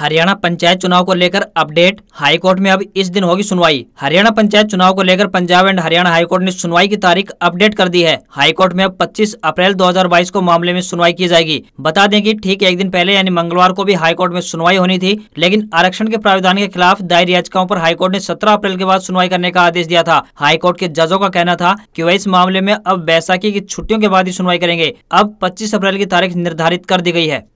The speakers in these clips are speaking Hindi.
हरियाणा पंचायत चुनाव को लेकर अपडेट हाईकोर्ट में अब इस दिन होगी सुनवाई हरियाणा पंचायत चुनाव को लेकर पंजाब एंड हरियाणा हाईकोर्ट ने सुनवाई की तारीख अपडेट कर दी है हाईकोर्ट में अब 25 अप्रैल 2022 को मामले में सुनवाई की जाएगी बता दें कि ठीक एक दिन पहले यानी मंगलवार को भी हाईकोर्ट में सुनवाई होनी थी लेकिन आरक्षण के प्रावधान के खिलाफ दायर याचिकाओं आरोप हाईकोर्ट ने सत्रह अप्रैल के बाद सुनवाई करने का आदेश दिया था हाईकोर्ट के जजों का कहना था की वह इस मामले में अब बैसाखी की छुट्टियों के बाद ही सुनवाई करेंगे अब पच्चीस अप्रैल की तारीख निर्धारित कर दी गयी है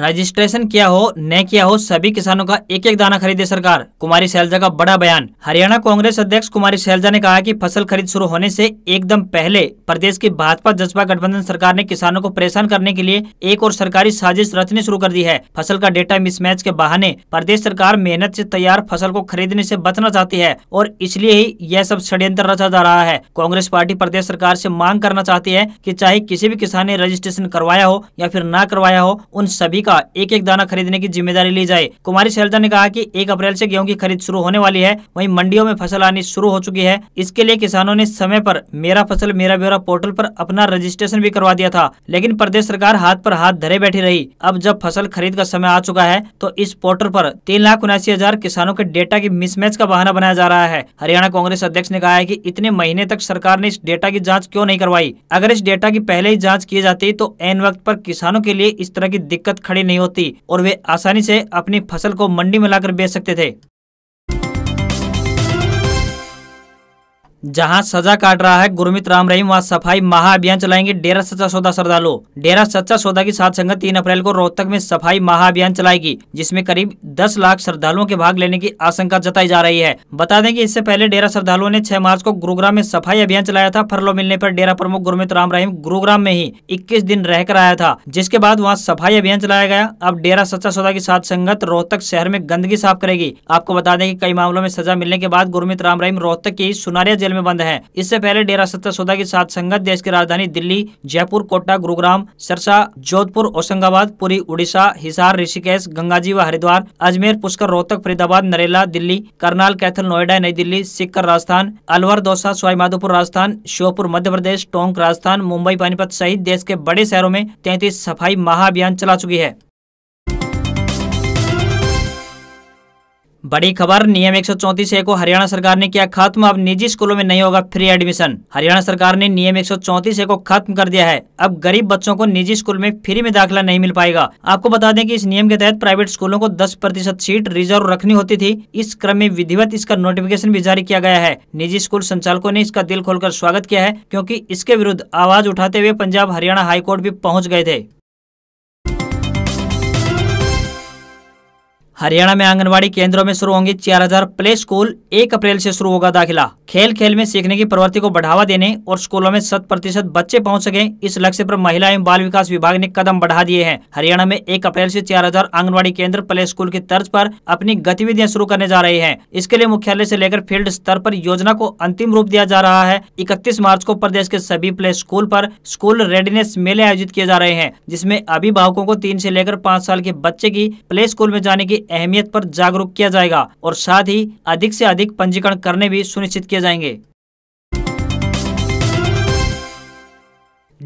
रजिस्ट्रेशन किया हो न किया हो सभी किसानों का एक एक दाना खरीदे सरकार कुमारी सैलजा का बड़ा बयान हरियाणा कांग्रेस अध्यक्ष कुमारी सैलजा ने कहा कि फसल खरीद शुरू होने से एकदम पहले प्रदेश की भाजपा जसपा गठबंधन सरकार ने किसानों को परेशान करने के लिए एक और सरकारी साजिश रचनी शुरू कर दी है फसल का डेटा मिसमैच के बहाने प्रदेश सरकार मेहनत ऐसी तैयार फसल को खरीदने ऐसी बचना चाहती है और इसलिए ही यह सब षड्यंत्र रचा जा रहा है कांग्रेस पार्टी प्रदेश सरकार ऐसी मांग करना चाहती है की चाहे किसी भी किसान ने रजिस्ट्रेशन करवाया हो या फिर न करवाया हो उन सभी सभी का एक एक दाना खरीदने की जिम्मेदारी ली जाए कुमारी शैलजा ने कहा की एक अप्रैल ऐसी गेहूँ की खरीद शुरू होने वाली है वही मंडियों में फसल आनी शुरू हो चुकी है इसके लिए किसानों ने समय पर मेरा फसल मेरा ब्यौरा पोर्टल पर अपना रजिस्ट्रेशन भी करवा दिया था लेकिन प्रदेश सरकार हाथ पर हाथ धरे बैठी रही अब जब फसल खरीद का समय आ चुका है तो इस पोर्टल पर तीन लाख उनासी हजार किसानों के डेटा की मिसमैच का बहाना बनाया जा रहा है हरियाणा कांग्रेस अध्यक्ष ने कहा है कि इतने महीने तक सरकार ने इस डेटा की जांच क्यों नहीं करवाई अगर इस डेटा की पहले ही जांच की जाती तो एन वक्त पर किसानों के लिए इस तरह की दिक्कत खड़ी नहीं होती और वे आसानी से अपनी फसल को मंडी में लाकर बेच सकते थे जहां सजा काट रहा है गुरमित राम रहीम वहां सफाई महाअभियान चलाएंगे डेरा सच्चा सौदा श्रद्धालु डेरा सच्चा सौदा की सात संगत तीन अप्रैल को रोहतक में सफाई महाअभियान चलाएगी जिसमें करीब 10 लाख श्रद्धालुओं के भाग लेने की आशंका जताई जा रही है बता दें कि इससे पहले डेरा श्रद्धालुओं ने छह मार्च को गुरुग्राम में सफाई अभियान चलाया था फरलो मिलने आरोप डेरा प्रमुख गुरमित राम रहीम गुरुग्राम में ही इक्कीस दिन रहकर आया था जिसके बाद वहाँ सफाई अभियान चलाया गया अब डेरा सच्चा सौदा की सात संगत रोहतक शहर में गंदगी साफ करेगी आपको बता दें की कई मामलों में सजा मिलने के बाद गुरमित राम रहीम रोहतक की सुनारिया जेल में बंद है इससे पहले डेरा सत्ता सौदा के साथ संगत देश की राजधानी दिल्ली जयपुर कोटा गुरुग्राम सरसा जोधपुर होशंगाबाद पुरी उड़ीसा हिसार ऋषिकेश गंगाजी व हरिद्वार अजमेर पुष्कर रोहतक फरीदाबाद नरेला दिल्ली करनाल कैथल नोएडा नई दिल्ली सिक्कर राजस्थान अलवर दौसा सवाईमाधोपुर राजस्थान श्योपुर मध्य प्रदेश टोंक राजस्थान मुंबई पानीपत सहित देश के बड़े शहरों में तैतीस सफाई महाअभियान चला चुकी है बड़ी खबर नियम एक ए को हरियाणा सरकार ने किया खत्म अब निजी स्कूलों में नहीं होगा फ्री एडमिशन हरियाणा सरकार ने नियम एक ए को खत्म कर दिया है अब गरीब बच्चों को निजी स्कूल में फ्री में दाखिला नहीं मिल पाएगा आपको बता दें कि इस नियम के तहत प्राइवेट स्कूलों को 10 प्रतिशत सीट रिजर्व रखनी होती थी इस क्रम में विधिवत इसका नोटिफिकेशन भी जारी किया गया है निजी स्कूल संचालकों ने इसका दिल खोलकर स्वागत किया है क्यूँकी इसके विरुद्ध आवाज उठाते हुए पंजाब हरियाणा हाईकोर्ट भी पहुँच गए थे हरियाणा में आंगनबाड़ी केंद्रों में शुरू होंगे 4000 प्ले स्कूल एक अप्रैल से शुरू होगा दाखिला खेल खेल में सीखने की प्रवृत्ति को बढ़ावा देने और स्कूलों में शत प्रतिशत बच्चे पहुंच सके इस लक्ष्य पर महिला एवं बाल विकास विभाग ने कदम बढ़ा दिए हैं हरियाणा में एक अप्रैल से 4000 आंगनबाड़ी केंद्र प्ले स्कूल की तर्ज पर अपनी गतिविधियाँ शुरू करने जा रही है इसके लिए मुख्यालय ऐसी लेकर फील्ड स्तर आरोप योजना को अंतिम रूप दिया जा रहा है इकतीस मार्च को प्रदेश के सभी प्ले स्कूल आरोप स्कूल रेडीनेस मेले आयोजित किए जा रहे हैं जिसमे अभिभावकों को तीन ऐसी लेकर पाँच साल के बच्चे की प्ले स्कूल में जाने की अहमियत पर जागरूक किया जाएगा और साथ ही अधिक से अधिक पंजीकरण करने भी सुनिश्चित किए जाएंगे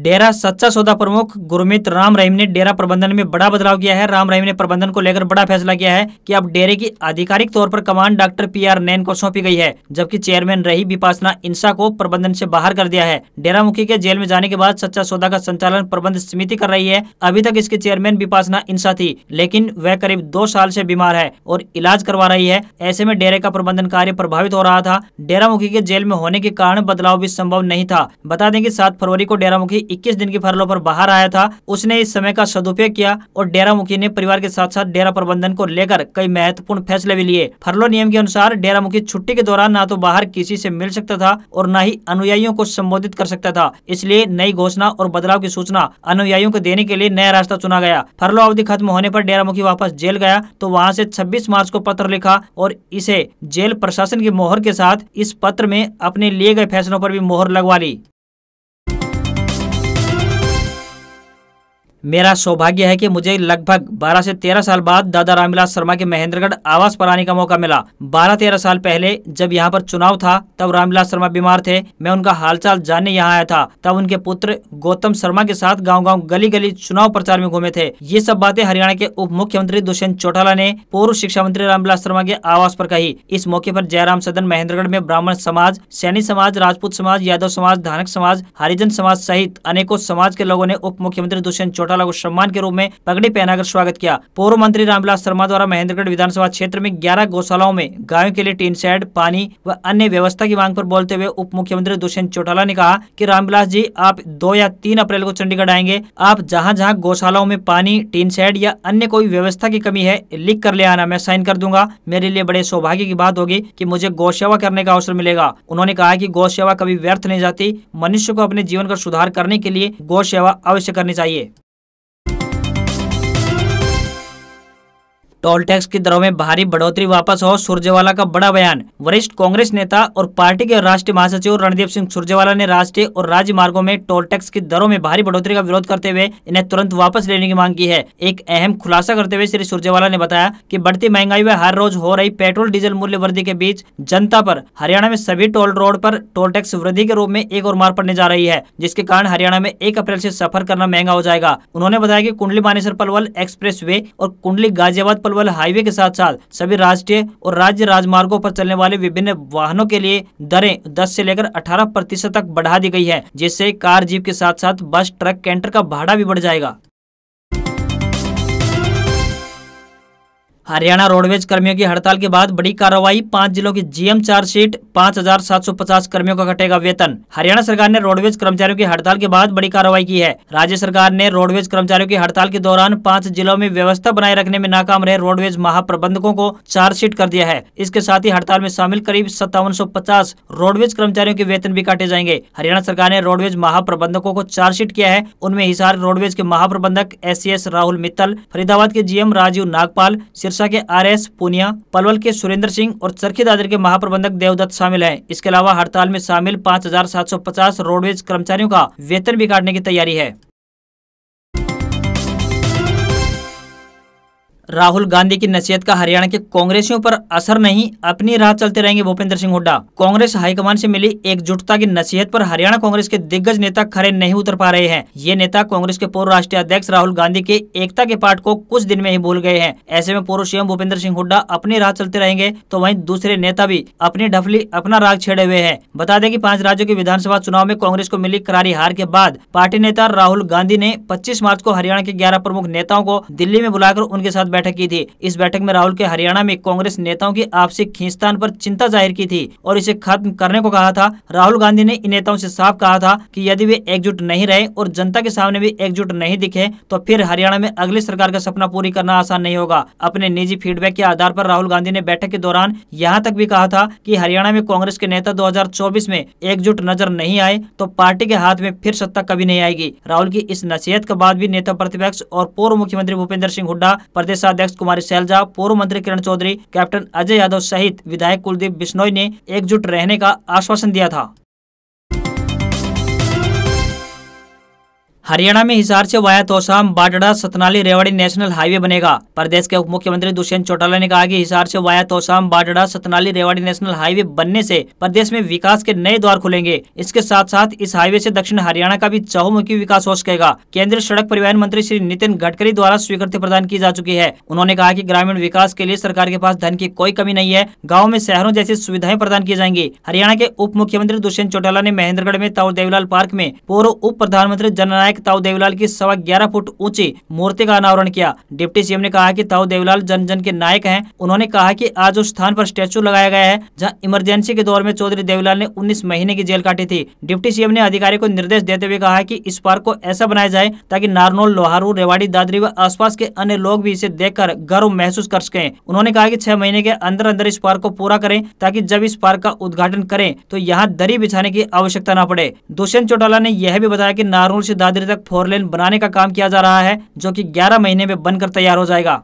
डेरा सच्चा सौदा प्रमुख गुरमित राम रहीम ने डेरा प्रबंधन में बड़ा बदलाव किया है राम रहीम ने प्रबंधन को लेकर बड़ा फैसला किया है कि अब डेरे की आधिकारिक तौर पर कमान डॉक्टर पी आर नैन को सौंपी गई है जबकि चेयरमैन रही विपासना इंसा को प्रबंधन से बाहर कर दिया है डेरा मुखी के जेल में जाने के बाद सच्चा सौदा का संचालन प्रबंध समिति कर रही है अभी तक इसके चेयरमैन विपासना इंसा थी लेकिन वह करीब दो साल ऐसी बीमार है और इलाज करवा रही है ऐसे में डेरे का प्रबंधन कार्य प्रभावित हो रहा था डेरा मुखी के जेल में होने के कारण बदलाव भी संभव नहीं था बता दें की सात फरवरी को डेरा मुखी इक्कीस दिन की फरलो पर बाहर आया था उसने इस समय का सदुपयोग किया और डेरा मुखी ने परिवार के साथ साथ डेरा प्रबंधन को लेकर कई महत्वपूर्ण फैसले भी लिए फरलो नियम के अनुसार डेरा मुखी छुट्टी के दौरान न तो बाहर किसी से मिल सकता था और न ही अनुयायियों को संबोधित कर सकता था इसलिए नई घोषणा और बदलाव की सूचना अनुयायियों को देने के लिए नया रास्ता चुना गया फरलो अवधि खत्म होने आरोप डेरा मुखी वापस जेल गया तो वहाँ ऐसी छब्बीस मार्च को पत्र लिखा और इसे जेल प्रशासन की मोहर के साथ इस पत्र में अपने लिए गए फैसलों पर भी मोहर लगवा ली मेरा सौभाग्य है कि मुझे लगभग 12 से 13 साल बाद दादा रामविलास शर्मा के महेंद्रगढ़ आवास पर आने का मौका मिला 12-13 साल पहले जब यहाँ पर चुनाव था तब रामविलास शर्मा बीमार थे मैं उनका हालचाल जानने यहाँ आया था तब उनके पुत्र गौतम शर्मा के साथ गाँव गाँव गली गली चुनाव प्रचार में घूमे थे ये सब बातें हरियाणा के उप मुख्यमंत्री दुष्यंत चौटाला ने पूर्व शिक्षा मंत्री रामविलास शर्मा के आवास पर कही इस मौके पर जयराम सदन महेंद्रगढ़ में ब्राह्मण समाज सैनी समाज राजपूत समाज यादव समाज धानक समाज हरिजन समाज सहित अनेकों समाज के लोगों ने उप मुख्यमंत्री दुष्यंत चौटाला गौशाला को सम्मान के रूप में पगड़ी पहनाकर स्वागत किया पूर्व मंत्री रामविलास शर्मा द्वारा महेंद्रगढ़ विधानसभा क्षेत्र में ग्यारह गौशालाओं में गायों के लिए टीन सेड पानी व अन्य व्यवस्था की मांग आरोप बोलते हुए उप मुख्यमंत्री दुष्यंत चौटाला ने कहा की रामविलास जी आप दो या तीन अप्रैल को चंडीगढ़ आएंगे आप जहाँ जहाँ गौशालाओं में पानी टीन सेड या अन्य कोई व्यवस्था की कमी है लिख कर ले आना मैं साइन कर दूंगा मेरे लिए बड़े सौभाग्य की बात होगी कि मुझे गौ सेवा करने का अवसर मिलेगा उन्होंने कहा कि गौ सेवा कभी व्यर्थ नहीं जाती मनुष्य को अपने जीवन का सुधार करने के लिए गौ सेवा अवश्य करनी चाहिए टोल टैक्स की दरों में भारी बढ़ोतरी वापस हो सुरजेवाला का बड़ा बयान वरिष्ठ कांग्रेस नेता और पार्टी के राष्ट्रीय महासचिव रणदीप सिंह सुरजेवाला ने राष्ट्रीय और राज्य मार्गो में टोल टैक्स की दरों में भारी बढ़ोतरी का विरोध करते हुए इन्हें तुरंत वापस लेने की मांग की है एक अहम खुलासा करते हुए श्री सुरजेवाला ने बताया की बढ़ती महंगाई में हर रोज हो रही पेट्रोल डीजल मूल्य वृद्धि के बीच जनता पर हरियाणा में सभी टोल रोड पर टोल टैक्स वृद्धि के रूप में एक और मार पड़ने जा रही है जिसके कारण हरियाणा में एक अप्रैल ऐसी सफर करना महंगा हो जाएगा उन्होंने बताया की कुंडली मानेसर पलवल एक्सप्रेस और कुंडली गाजियाबाद वाले हाईवे के साथ साथ सभी राष्ट्रीय और राज्य राजमार्गों पर चलने वाले विभिन्न वाहनों के लिए दरें 10 से लेकर 18 प्रतिशत तक बढ़ा दी गई है जिससे कार जीप के साथ साथ बस ट्रक कैंटर का भाड़ा भी बढ़ जाएगा हरियाणा रोडवेज कर्मियों की हड़ताल के बाद बड़ी कार्रवाई पांच जिलों की जीएम सीट पाँच हजार सात सौ पचास कर्मियों का घटेगा वेतन हरियाणा सरकार ने रोडवेज कर्मचारियों की हड़ताल के बाद बड़ी कार्रवाई की है राज्य सरकार ने रोडवेज कर्मचारियों की हड़ताल के दौरान पाँच जिलों में व्यवस्था बनाए रखने में नाकाम रहे रोडवेज महाप्रबंधकों को चार्जशीट कर दिया है इसके साथ ही हड़ताल में शामिल करीब सत्तावन रोडवेज कर्मचारियों के वेतन भी काटे जाएंगे हरियाणा सरकार ने रोडवेज महाप्रबंधकों को चार्जशीट किया है उनमें हिसार रोडवेज के महाप्रबंधक एस राहुल मित्तल फरीदाबाद के जीएम राजीव नागपाल सिरसा के आर एस पुनिया पलवल के सुरेंद्र सिंह और चरखी दादर के महाप्रबंधक देवदत्त शामिल हैं इसके अलावा हड़ताल में शामिल 5,750 रोडवेज कर्मचारियों का वेतन भी काटने की तैयारी है राहुल गांधी की नसीहत का हरियाणा के कांग्रेसियों पर असर नहीं अपनी राह चलते रहेंगे भूपेंद्र सिंह हुड्डा कांग्रेस हाईकमान से मिली एकजुटता की नसीहत पर हरियाणा कांग्रेस के दिग्गज नेता खड़े नहीं उतर पा रहे हैं ये नेता कांग्रेस के पूर्व राष्ट्रीय अध्यक्ष राहुल गांधी के एकता के पाठ को कुछ दिन में ही भूल गए हैं ऐसे में पूर्व सीएम भूपेंद्र सिंह हुड्डा अपनी राह चलते रहेंगे तो वही दूसरे नेता भी अपनी ढफली अपना राग छेड़े हुए है बता दें की पांच राज्यों के विधानसभा चुनाव में कांग्रेस को मिली करारी हार के बाद पार्टी नेता राहुल गांधी ने पच्चीस मार्च को हरियाणा के ग्यारह प्रमुख नेताओं को दिल्ली में बुलाकर उनके साथ बैठक की थी इस बैठक में राहुल के हरियाणा में कांग्रेस नेताओं की आपसी खींचतान पर चिंता जाहिर की थी और इसे खत्म करने को कहा था राहुल गांधी ने इन नेताओं से साफ कहा था कि यदि वे एकजुट नहीं रहे और जनता के सामने भी एकजुट नहीं दिखे तो फिर हरियाणा में अगली सरकार का सपना पूरी करना आसान नहीं होगा अपने निजी फीडबैक के आधार आरोप राहुल गांधी ने बैठक के दौरान यहाँ तक भी कहा था की हरियाणा में कांग्रेस के नेता दो में एकजुट नजर नहीं आए तो पार्टी के हाथ में फिर सत्ता कभी नहीं आएगी राहुल की इस नसीहत के बाद भी नेता प्रतिपक्ष और पूर्व मुख्यमंत्री भूपेंद्र सिंह हुड्डा प्रदेश अध्यक्ष कुमारी सैलजा पूर्व मंत्री किरण चौधरी कैप्टन अजय यादव सहित विधायक कुलदीप बिश्नोई ने एकजुट रहने का आश्वासन दिया था हरियाणा में हिसार से via Tosham Badhra Satnali Rewari national highway बनेगा प्रदेश के उप मुख्यमंत्री दुष्यंत चौटाला ने कहा कि हिसार से via Tosham Badhra Satnali Rewari national highway बनने से प्रदेश में विकास के नए द्वार खुलेंगे इसके साथ साथ इस हाईवे से दक्षिण हरियाणा का भी चहुमुखी विकास हो सकेगा केंद्रीय सड़क परिवहन मंत्री श्री नितिन गडकरी द्वारा स्वीकृति प्रदान की जा चुकी है उन्होंने कहा की ग्रामीण विकास के लिए सरकार के पास धन की कोई कमी नहीं है गाँव में शहरों जैसी सुविधाएं प्रदान की जाएंगी हरियाणा के उप मुख्यमंत्री दुष्यंत चौटाला ने महेंद्रगढ़ में ताउर देवीलाल पार्क में पूर्व उप प्रधानमंत्री जननायक विधायक ताऊ देवीलाल की सवा ग्यारह फुट ऊंची मूर्ति का अनावरण किया डिप्टी सीएम ने कहा कि ताऊ देवीलाल जन जन के नायक हैं उन्होंने कहा कि आज उस स्थान पर स्टेचू लगाया गया है जहां इमरजेंसी के दौर में चौधरी देवीलाल ने उन्नीस महीने की जेल काटी थी डिप्टी सीएम ने अधिकारी को निर्देश देते हुए कहा की इस पार्क को ऐसा बनाया जाए ताकि नारनोल लोहारू रेवाड़ी दादरी व आस के अन्य लोग भी इसे देख गर्व महसूस कर सके उन्होंने कहा की छह महीने के अंदर अंदर इस पार्क को पूरा करें ताकि जब इस पार्क का उद्घाटन करें तो यहाँ दरी बिछाने की आवश्यकता न पड़े दुष्यंत चौटाला ने यह भी बताया कि नारनोल से दादरी तक फोर लेन बनाने का काम किया जा रहा है जो कि ग्यारह महीने में बनकर तैयार हो जाएगा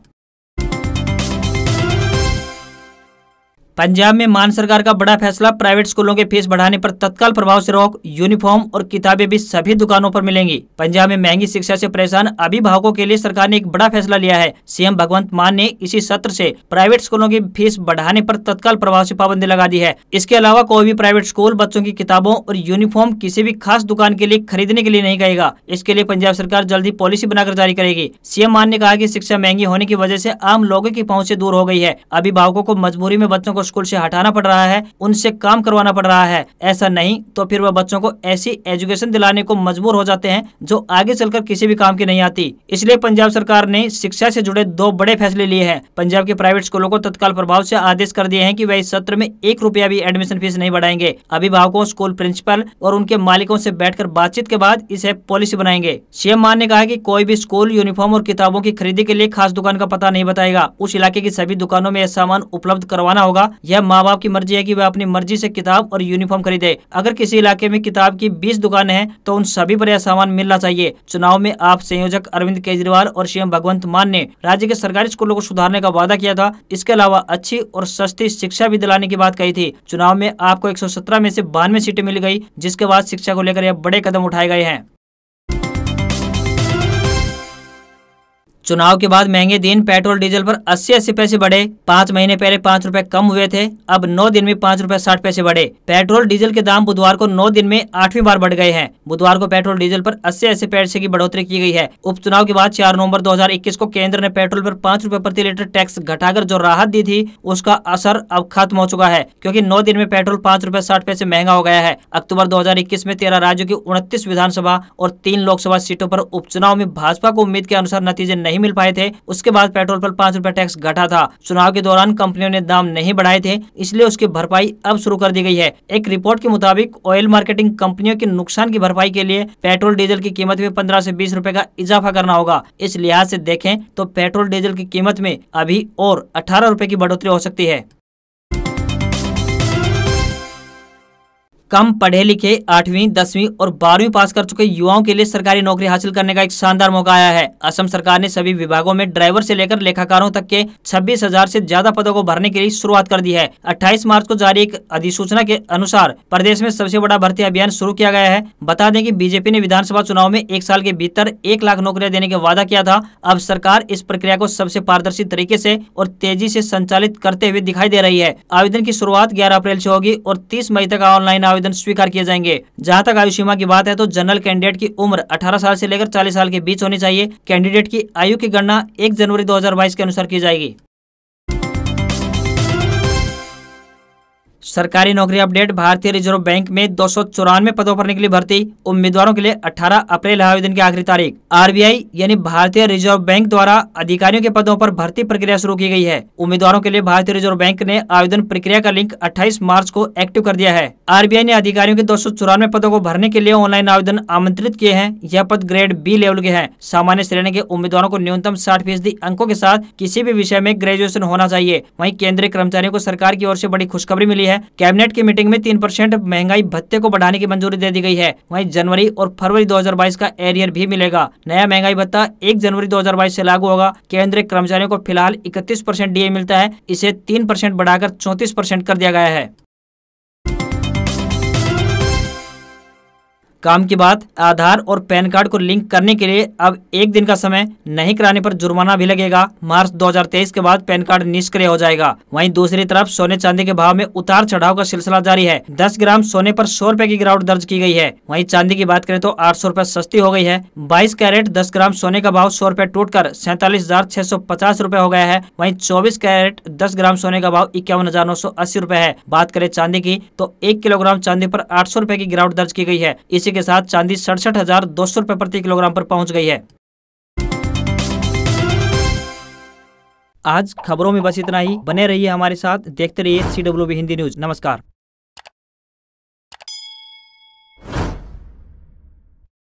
पंजाब में मान सरकार का बड़ा फैसला प्राइवेट स्कूलों के फीस बढ़ाने पर तत्काल प्रभाव से रोक यूनिफॉर्म और किताबें भी सभी दुकानों पर मिलेंगी पंजाब में महंगी शिक्षा से परेशान अभिभावकों के लिए सरकार ने एक बड़ा फैसला लिया है सीएम भगवंत मान ने इसी सत्र से प्राइवेट स्कूलों की फीस बढ़ाने पर तत्काल प्रभाव से पाबंदी लगा दी है इसके अलावा कोई भी प्राइवेट स्कूल बच्चों की किताबों और यूनिफॉर्म किसी भी खास दुकान के लिए खरीदने के लिए नहीं कहेगा इसके लिए पंजाब सरकार जल्द ही पॉलिसी बनाकर जारी करेगी सीएम मान ने कहा की शिक्षा महंगी होने की वजह ऐसी आम लोगों की पहुँच ऐसी दूर हो गयी है अभिभावकों को मजबूरी में बच्चों को स्कूल से हटाना पड़ रहा है उनसे काम करवाना पड़ रहा है ऐसा नहीं तो फिर वह बच्चों को ऐसी एजुकेशन दिलाने को मजबूर हो जाते हैं जो आगे चलकर किसी भी काम की नहीं आती इसलिए पंजाब सरकार ने शिक्षा से जुड़े दो बड़े फैसले लिए हैं पंजाब के प्राइवेट स्कूलों को तत्काल प्रभाव से आदेश कर दिए हैं कि वह इस सत्र में एक रुपया भी एडमिशन फीस नहीं बढ़ाएंगे अभिभावकों स्कूल प्रिंसिपल और उनके मालिकों से बैठकर बातचीत के बाद इसे पॉलिसी बनाएंगे सीएम मान ने कहा कि कोई भी स्कूल यूनिफॉर्म और किताबों की खरीदी के लिए खास दुकान का पता नहीं बताएगा उस इलाके की सभी दुकानों में यह सामान उपलब्ध करवाना होगा यह माँ बाप की मर्जी है की वह अपनी मर्जी से किताब और यूनिफॉर्म खरीदे अगर किसी इलाके में किताब की बीस दुकान है तो उन सभी पर यह सामान मिलना चाहिए चुनाव में आप संयोजक अरविंद केजरीवाल और सीएम भगवंत मान ने राज्य के सरकारी स्कूलों को सुधारने का वादा किया था इसके अलावा अच्छी और सस्ती शिक्षा भी दिलाने की बात कही थी चुनाव में आपको एक में ऐसी बानवे सीटें मिल गयी जिसके बाद शिक्षा को लेकर यह बड़े कदम उठाए गए हैं चुनाव के बाद महंगे दिन पेट्रोल डीजल पर अस्सी अस्सी पैसे बढ़े पाँच महीने पहले पाँच रूपए कम हुए थे अब नौ दिन में पाँच रूपए साठ पैसे बढ़े पेट्रोल डीजल के दाम बुधवार को नौ दिन में आठवीं बार बढ़ गए हैं बुधवार को पेट्रोल डीजल पर अस्सी अस्सी पैसे की बढ़ोतरी की गई है उपचुनाव के बाद चार नवम्बर दो को केंद्र ने पेट्रोल आरोप पाँच रूपए प्रति लीटर टैक्स घटाकर जो राहत दी थी उसका असर अब खत्म हो चुका है क्यूँकी नौ दिन में पेट्रोल पाँच रूपए साठ पैसे महंगा हो गया है अक्टूबर दो में तेरह राज्यों की उनतीस विधानसभा और तीन लोकसभा सीटों आरोप उपचुनाव में भाजपा को उम्मीद के अनुसार नतीजे नहीं नहीं मिल पाए थे उसके बाद पेट्रोल पर पाँच रूपए टैक्स घटा था चुनाव के दौरान कंपनियों ने दाम नहीं बढ़ाए थे इसलिए उसकी भरपाई अब शुरू कर दी गई है एक रिपोर्ट के मुताबिक ऑयल मार्केटिंग कंपनियों के नुकसान की भरपाई के लिए पेट्रोल डीजल की कीमत में पंद्रह ऐसी बीस रूपए का इजाफा करना होगा इस लिहाज ऐसी देखे तो पेट्रोल डीजल की कीमत में अभी और अठारह रूपए की बढ़ोतरी हो सकती है कम पढ़े लिखे आठवीं दसवीं और बारहवीं पास कर चुके युवाओं के लिए सरकारी नौकरी हासिल करने का एक शानदार मौका आया है असम सरकार ने सभी विभागों में ड्राइवर से लेकर लेखाकारों तक के छब्बीस हजार ऐसी ज्यादा पदों को भरने के लिए शुरुआत कर दी है अट्ठाईस मार्च को जारी एक अधिसूचना के अनुसार प्रदेश में सबसे बड़ा भर्ती अभियान शुरू किया गया है बता दें की बीजेपी ने विधानसभा चुनाव में एक साल के भीतर एक लाख नौकरियाँ देने का वादा किया था अब सरकार इस प्रक्रिया को सबसे पारदर्शी तरीके ऐसी और तेजी ऐसी संचालित करते हुए दिखाई दे रही है आवेदन की शुरुआत ग्यारह अप्रैल ऐसी होगी और तीस मई तक ऑनलाइन आवेदन आवेदन स्वीकार किए जाएंगे जहाँ तक आयु सीमा की बात है तो जनरल कैंडिडेट की उम्र अठारह साल ऐसी लेकर चालीस साल के बीच होनी चाहिए कैंडिडेट की आयु की गणना एक जनवरी दो के अनुसार की जाएगी सरकारी नौकरी अपडेट भारतीय रिजर्व बैंक में दो पदों पर निकली भर्ती उम्मीदवारों के लिए 18 अप्रैल आवेदन की आखिरी तारीख आरबीआई यानी भारतीय रिजर्व बैंक द्वारा अधिकारियों के पदों पर भर्ती प्रक्रिया शुरू की गई है उम्मीदवारों के लिए भारतीय रिजर्व बैंक ने आवेदन प्रक्रिया का लिंक अट्ठाईस मार्च को एक्टिव कर दिया है आर ने अधिकारियों के दो पदों को भरने के लिए ऑनलाइन आवेदन आमंत्रित किए हैं यह पद ग्रेड बी लेवल के है सामान्य श्रेणी के उम्मीदवारों को न्यूनतम साठ फीसदी अंकों के साथ किसी भी विषय में ग्रेजुएशन होना चाहिए वही केंद्रीय कर्मचारियों को सरकार की ओर ऐसी बड़ी खुशखबरी मिली है है कैबिनेट की मीटिंग में तीन परसेंट महंगाई भत्ते को बढ़ाने की मंजूरी दे दी गई है वहीं जनवरी और फरवरी 2022 का एरियर भी मिलेगा नया महंगाई भत्ता एक जनवरी 2022 से लागू होगा केंद्रीय कर्मचारियों को फिलहाल इकतीस परसेंट डीए मिलता है इसे तीन परसेंट बढ़ाकर चौतीस परसेंट कर दिया गया है काम के बाद आधार और पैन कार्ड को लिंक करने के लिए अब एक दिन का समय नहीं कराने पर जुर्माना भी लगेगा मार्च 2023 के बाद पैन कार्ड निष्क्रिय हो जाएगा वहीं दूसरी तरफ सोने चांदी के भाव में उतार चढ़ाव का सिलसिला जारी है दस ग्राम सोने पर सौ रूपए की गिरावट दर्ज की गई है वहीं चांदी की बात करें तो आठ सौ रूपए सस्ती हो गई है बाईस कैरेट दस ग्राम सोने का भाव सौ रूपए टूट कर सैतालीस हजार छह सौ पचास रूपए हो गया है वही चौबीस कैरेट दस ग्राम सोने का भाव इक्यावन हजार नौ सौ अस्सी रूपए है बात करें चांदी की तो एक किलोग्राम चांदी आरोप आठ सौ रूपए की गिरावट दर्ज की गयी है इसी के साथ चांदी सड़सठ हजार दो सौ रुपए प्रति किलोग्राम पर पहुंच गई है आज खबरों में बस इतना ही बने रहिए हमारे साथ देखते रहिए सी डब्ल्यू हिंदी न्यूज नमस्कार